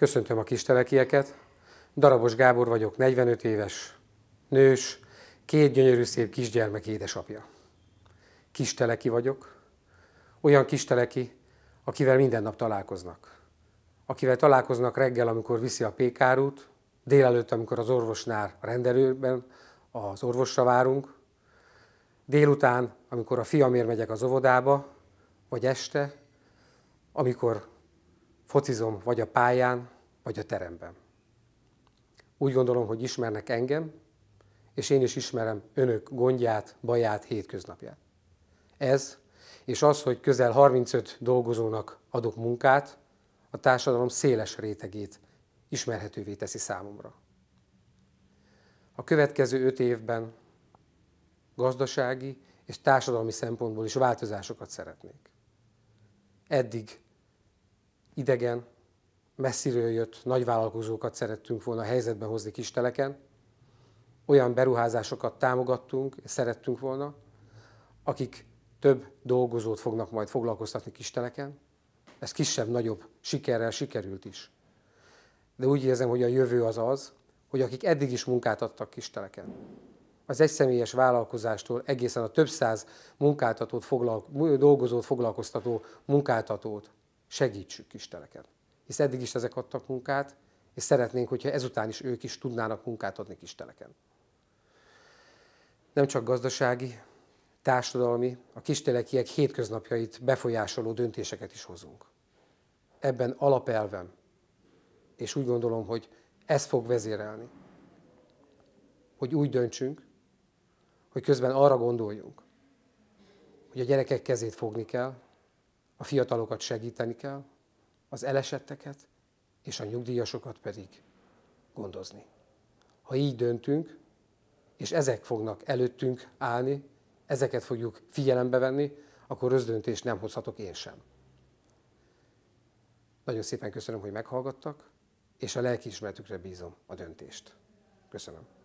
Köszöntöm a kistelekieket. Darabos Gábor vagyok, 45 éves, nős, két gyönyörű szép kisgyermek édesapja. Kisteleki vagyok, olyan kisteleki, akivel minden nap találkoznak. Akivel találkoznak reggel, amikor viszi a pékárút, délelőtt, amikor az orvosnál a rendelőben az orvosra várunk, délután, amikor a fiamért megyek az óvodába, vagy este, amikor Focizom vagy a pályán, vagy a teremben. Úgy gondolom, hogy ismernek engem, és én is ismerem önök gondját, baját, hétköznapját. Ez, és az, hogy közel 35 dolgozónak adok munkát, a társadalom széles rétegét ismerhetővé teszi számomra. A következő öt évben gazdasági és társadalmi szempontból is változásokat szeretnék. Eddig idegen, messziről jött nagyvállalkozókat szerettünk volna helyzetbe hozni kisteleken, olyan beruházásokat támogattunk, szerettünk volna, akik több dolgozót fognak majd foglalkoztatni kisteleken. Ez kisebb-nagyobb sikerrel sikerült is. De úgy érzem, hogy a jövő az az, hogy akik eddig is munkát adtak kisteleken, az egyszemélyes vállalkozástól egészen a több száz munkáltatót, dolgozót foglalkoztató munkáltatót, segítsük Isteneket. Hisz eddig is ezek adtak munkát, és szeretnénk, hogyha ezután is ők is tudnának munkát adni kisteleken. Nem csak gazdasági, társadalmi, a kistelekiek hétköznapjait befolyásoló döntéseket is hozunk. Ebben alapelvem, és úgy gondolom, hogy ez fog vezérelni, hogy úgy döntsünk, hogy közben arra gondoljunk, hogy a gyerekek kezét fogni kell, a fiatalokat segíteni kell, az elesetteket és a nyugdíjasokat pedig gondozni. Ha így döntünk, és ezek fognak előttünk állni, ezeket fogjuk figyelembe venni, akkor döntést nem hozhatok én sem. Nagyon szépen köszönöm, hogy meghallgattak, és a lelkiismeretükre bízom a döntést. Köszönöm.